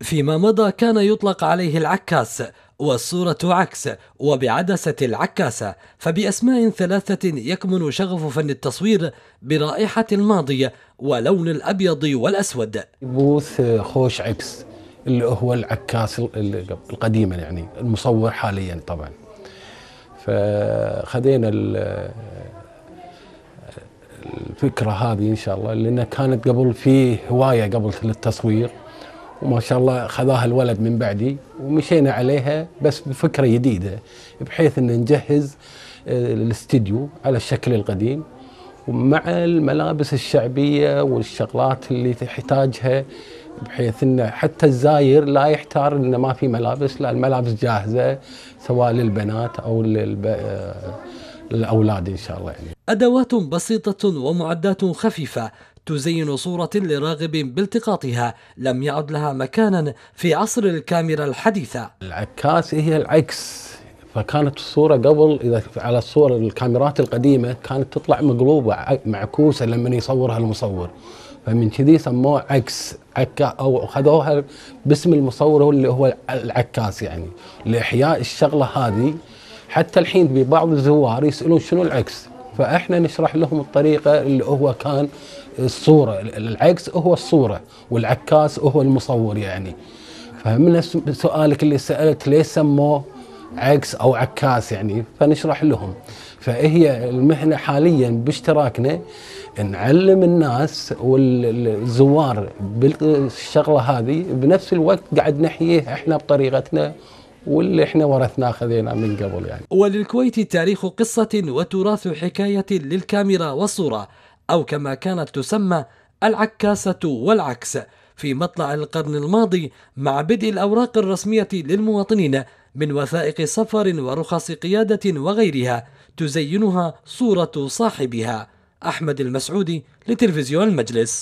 فيما مضى كان يطلق عليه العكاس والصورة عكس وبعدسة العكاسة فبأسماء ثلاثة يكمن شغف فن التصوير برائحة الماضية ولون الأبيض والأسود بوث خوش عكس اللي هو العكاس القديمة يعني المصور حاليا طبعا فخذينا الفكرة هذه إن شاء الله لأنها كانت قبل في هواية قبل للتصوير وما شاء الله خذاها الولد من بعدي ومشينا عليها بس بفكره جديده بحيث ان نجهز آه، الاستديو على الشكل القديم ومع الملابس الشعبيه والشغلات اللي تحتاجها بحيث انه حتى الزاير لا يحتار انه ما في ملابس لا الملابس جاهزه سواء للبنات او للب... آه، للاولاد ان شاء الله يعني. ادوات بسيطه ومعدات خفيفه تزين صورة لراغب بالتقاطها لم يعد لها مكانا في عصر الكاميرا الحديثة العكاس هي العكس فكانت الصورة قبل إذا على الصور الكاميرات القديمة كانت تطلع مقلوبة معكوسة لما يصورها المصور فمن كذي سموه عكس عكا او خذوها باسم المصور اللي هو العكاس يعني لاحياء الشغله هذه حتى الحين ببعض الزوار يسالون شنو العكس فاحنا نشرح لهم الطريقه اللي هو كان الصوره العكس هو الصوره والعكاس هو المصور يعني فمن سؤالك اللي سالت ليش سموه عكس او عكاس يعني فنشرح لهم فهي المهنه حاليا باشتراكنا نعلم الناس والزوار بالشغله هذه بنفس الوقت قاعد نحييه احنا بطريقتنا واللي احنا ورثناه خذيناه من قبل يعني وللكويت تاريخ قصه وتراث حكايه للكاميرا والصوره أو كما كانت تسمى العكاسة والعكس في مطلع القرن الماضي مع بدء الأوراق الرسمية للمواطنين من وثائق سفر ورخص قيادة وغيرها تزينها صورة صاحبها أحمد المسعودي لتلفزيون المجلس